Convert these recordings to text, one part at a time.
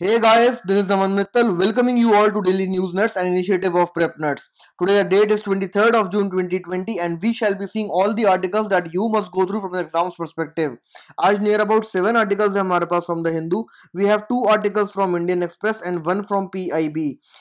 Hey guys, this is Naman Mittal welcoming you all to Daily News Nuts, an initiative of Prep PrepNuts. Today the date is 23rd of June 2020 and we shall be seeing all the articles that you must go through from the exams perspective. Aaj near about 7 articles hai hamare paas from the Hindu. We have 2 articles from Indian Express and 1 from PIB.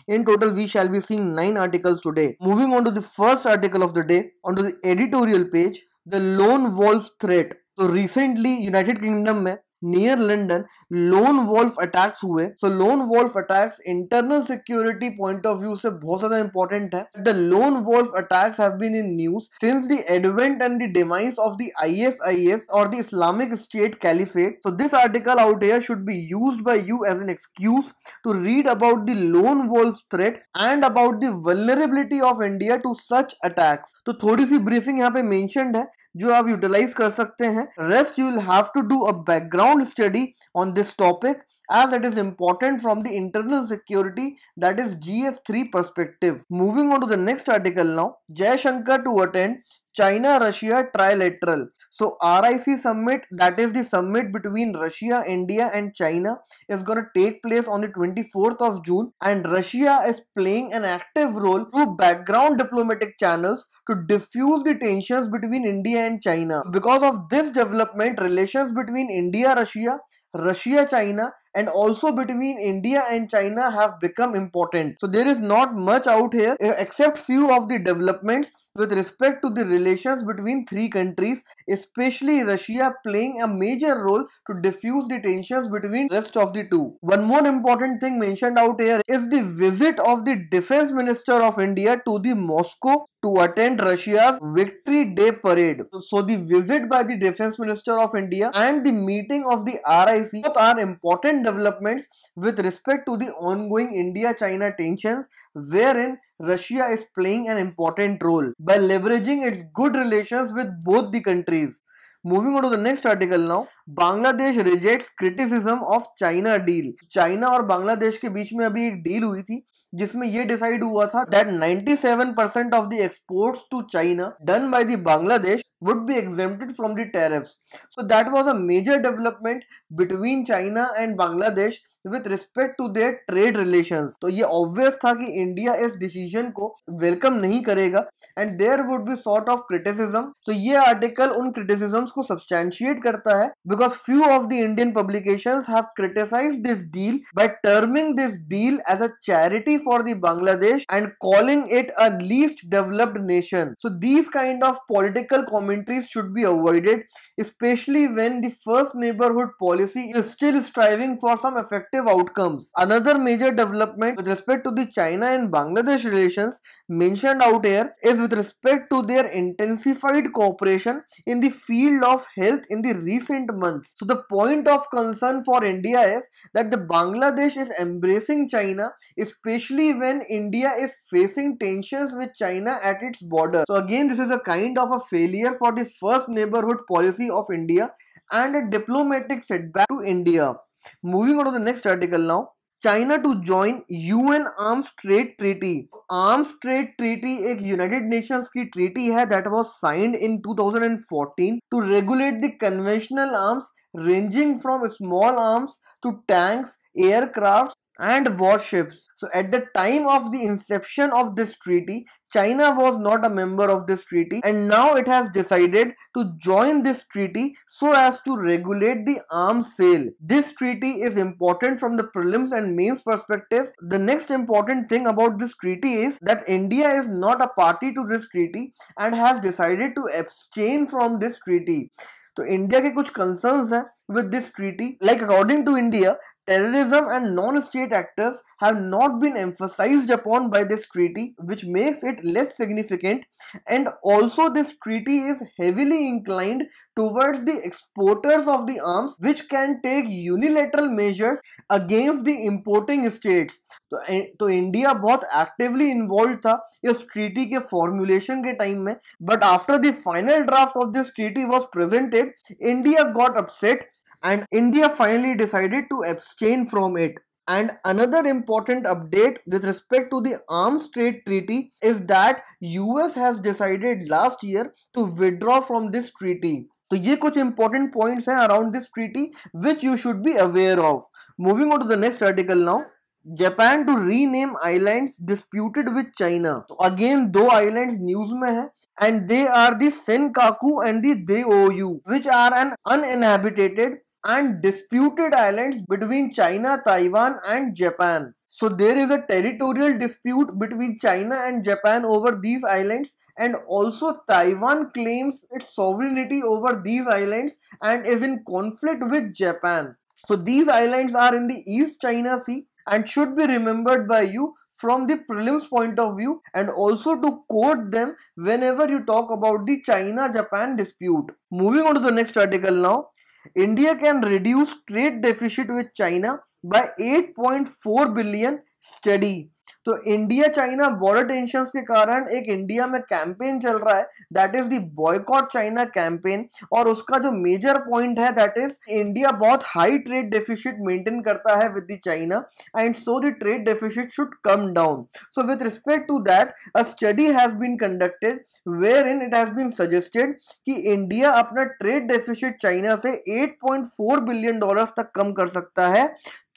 In total we shall be seeing 9 articles today. Moving on to the first article of the day, onto the editorial page, the lone wolf threat. So recently United Kingdom mein near London lone wolf attacks हुए so lone wolf attacks internal security point of view से बहुत ज्यादा important है the lone wolf attacks have been in news since the advent and the demise of the ISIS और the Islamic State caliphate so this article out here should be used by you as an excuse to read about the lone wolf threat and about the vulnerability of India to such attacks तो थोड़ी सी briefing यहाँ पे mentioned है जो आप utilise कर सकते हैं rest you will have to do a background study on this topic as it is important from the internal security that is GS3 perspective. Moving on to the next article now, Jay Shankar to attend China Russia trilateral. So RIC summit that is the summit between Russia, India and China is going to take place on the 24th of June and Russia is playing an active role through background diplomatic channels to diffuse the tensions between India and China. Because of this development relations between India, Russia Russia, China, and also between India and China have become important. So there is not much out here eh, except few of the developments with respect to the relations between three countries, especially Russia playing a major role to diffuse the tensions between rest of the two. One more important thing mentioned out here is the visit of the defense minister of India to the Moscow to attend Russia's Victory Day parade. So the visit by the Defense Minister of India and the meeting of the RIC both are important developments with respect to the ongoing India-China tensions wherein Russia is playing an important role by leveraging its good relations with both the countries. Moving on to the next article now. Bangladesh rejects criticism of China deal China और बांग्लादेश के बीच में अभी एक deal हुई थी जिसमें यह decide हुआ था that 97 percent of the exports to China done by the Bangladesh would be exempted from the tariffs so that was a major development between China and Bangladesh with respect to their trade relation तो ये obvious था कि India इस decision को welcome नहीं करेगा and there would be sort of criticism तो ये आर्टिकल उन क्रिटिसिज्म को सब्सटैंशिएट करता है because few of the Indian publications have criticized this deal by terming this deal as a charity for the Bangladesh and calling it a least developed nation. So these kind of political commentaries should be avoided especially when the first neighborhood policy is still striving for some effective outcomes. Another major development with respect to the China and Bangladesh relations mentioned out here is with respect to their intensified cooperation in the field of health in the recent months. So the point of concern for India is that the Bangladesh is embracing China, especially when India is facing tensions with China at its border. So again, this is a kind of a failure for the first neighborhood policy of India and a diplomatic setback to India. Moving on to the next article now. China to join UN arms trade treaty arms trade treaty एक United Nations की treaty है that was signed in 2014 to regulate the conventional arms ranging from small arms to tanks aircraft and warships. So at the time of the inception of this treaty, China was not a member of this treaty and now it has decided to join this treaty so as to regulate the arms sale. This treaty is important from the prelims and mains perspective. The next important thing about this treaty is that India is not a party to this treaty and has decided to abstain from this treaty. So, India के कुछ concerns हैं with this treaty like according to terrorism and non-state actors have not been emphasized upon by this treaty which makes it less significant and also this treaty is heavily inclined towards the exporters of the arms which can take unilateral measures against the importing states So, so India was actively involve था इस treaty के formulation के time में But after the final draft of this treaty was presented, India got upset and India finally decided to abstain from it. And another important update with respect to the arms trade treaty is that US has decided last year to withdraw from this treaty. So, these are some important points around this treaty which you should be aware of. Moving on to the next article now. Japan to rename islands disputed with China. So again, two islands news mein and they are the Senkaku and the Deoyu, which are an uninhabited and disputed islands between China, Taiwan and Japan. So there is a territorial dispute between China and Japan over these islands and also Taiwan claims its sovereignty over these islands and is in conflict with Japan. So these islands are in the East China Sea and should be remembered by you from the prelims point of view and also to quote them whenever you talk about the China-Japan dispute. Moving on to the next article now. India can reduce trade deficit with China by 8.4 billion steady तो India China border tension के कारण एक India में campaign चल रहा है that is the boycott China campaign और उसका जो मेजर पॉइंट है दैट इज इंडिया बहुत हाई ट्रेड डेफिशिट मेंटेन करता है with the China and so the trade deficit should come down so with respect to that a study has been conducted where in it has been suggested कि India अपना trade deficit China से 8.4 billion dollars तक कम कर सकता है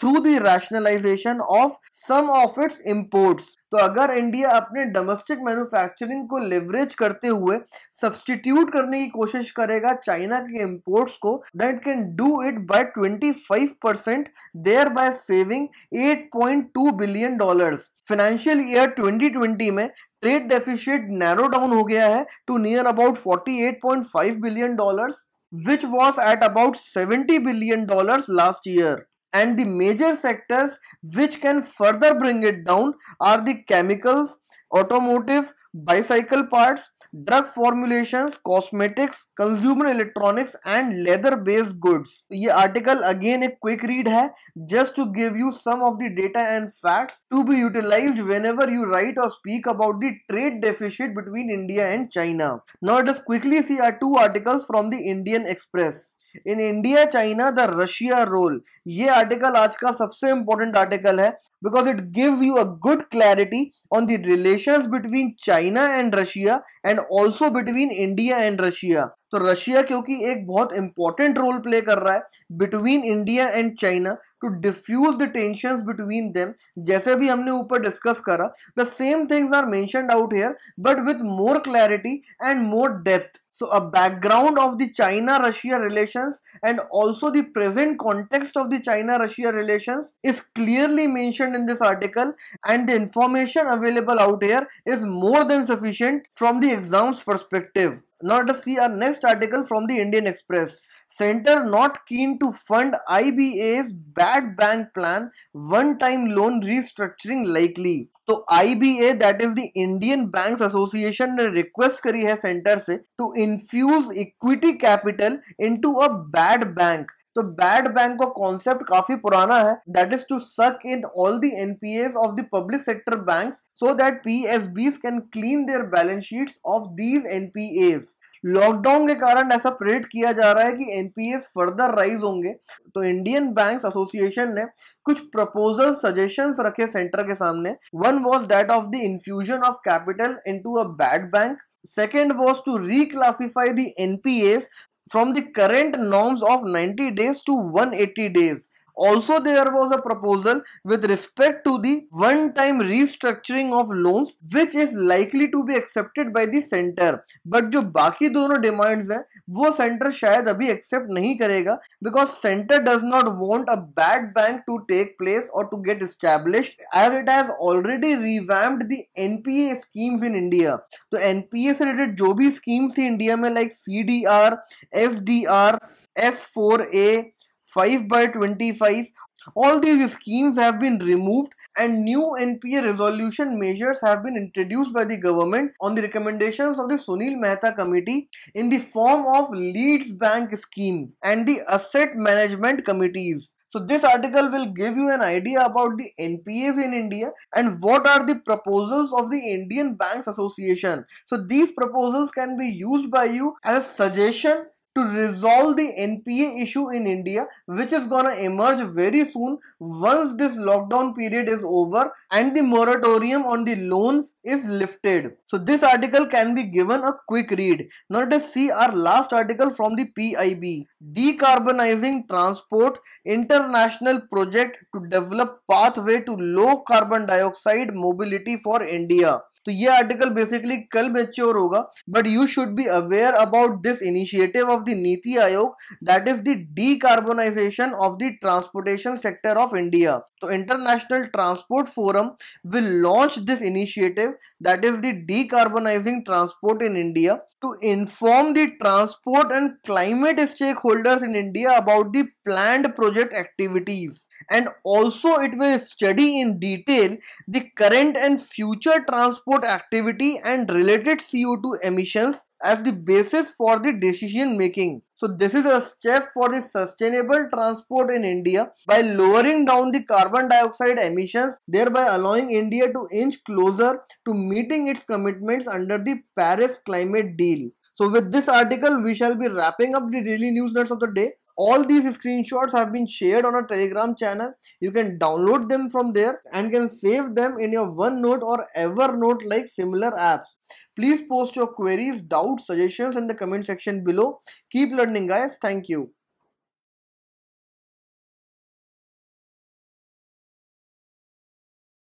through the rationalisation of some of its imports तो अगर इंडिया अपने डोमेस्टिक मैन्युफैक्चरिंग को लेवरेज करते हुए सब्सटीट्यूट करने की कोशिश करेगा चाइना के इम्पोर्ट्स को that can do it by 25 percent thereby saving 8.2 billion dollars financial year 2020 में ट्रेड डेफिशिट नैरो डाउन हो गया है to near about 48.5 billion dollars which was at about 70 billion dollar last year and the major sectors which can further bring it down are the chemicals, automotive, bicycle parts, drug formulations, cosmetics, consumer electronics and leather based goods. This article again a quick read hai, just to give you some of the data and facts to be utilized whenever you write or speak about the trade deficit between India and China. Now let us quickly see two articles from the Indian Express. In India China the Russia role ये article आज का सबसे important article है because it gives you a good clarity on the relations between China and Russia and also between India and Russia तो Russia क्योंकि एक बहुत important role play कर रहा है between India and China to diffuse the tension between them जैसे भी हमने ऊपर डिस्कस करा the same things are mentioned out here but with more clarity and more depth So a background of the China-Russia relations and also the present context of the China-Russia relations is clearly mentioned in this article and the information available out here is more than sufficient from the exam's perspective now let us see our next article from the Indian Express. Center not keen to fund IBA's bad bank plan, one time loan restructuring likely. So IBA, that is the Indian Banks Association, request banks association ने request करी है centre से to infuse equity capital into a तो bad bank का concept काफी पुराना है that is to suck in all the NPAs of the public sector bank so that these can clean their balance sheets of these NPAs lockdown के कारण ऐसा prayed किया जा रहा है कि एनपीएस फर्दर राइज होंगे तो इंडियन बैंक्स एसोसिएशन ने कुछ प्रपोजल सजेशंस रखे सेंटर के सामने one was that of the infusion of capital into a bad bank second was to reclassify the NPAs from the current norms of 90 days to 180 days also, there was a proposal with respect to the one-time restructuring of loans which is likely to be accepted by the center. But the बाकी दोनों demands हैं वो center शायद अभी accept नहीं करेगा because center does not want a bad bank to take place or to get established as it has already revamped the NPA schemes in India. So, NPA related जो schemes थी India में like CDR, SDR, S4A 5 by 25. All these schemes have been removed and new NPA resolution measures have been introduced by the government on the recommendations of the Sunil Mehta committee in the form of Leads Bank scheme and the asset management committees. So this article will give you an idea about the NPAs in India and what are the proposals of the Indian Banks Association. So these proposals can be used by you as a suggestion to resolve the NPA issue in India which is gonna emerge very soon once this lockdown period is over and the moratorium on the loans is lifted. So this article can be given a quick read. Now let us see our last article from the PIB. Decarbonizing Transport International Project to Develop Pathway to Low Carbon Dioxide Mobility for India. तो ये article basically कल mature होगा but you should be aware about this initiative of the Niti Aayog that is the decarbonisation of the transportation sector of India तो international transport forum will launch this initiative that is the decarbonising transport in India inform the transport and climate stakeholders in India about the planned project activities and also it will study in detail the current and future transport activity and related CO2 emissions as the basis for the decision making. So this is a step for the sustainable transport in India by lowering down the carbon dioxide emissions thereby allowing India to inch closer to meeting its commitments under the Paris climate deal. So with this article we shall be wrapping up the daily news nuts of the day all these screenshots have been shared on a telegram channel you can download them from there and can save them in your onenote or evernote like similar apps please post your queries doubts suggestions in the comment section below keep learning guys thank you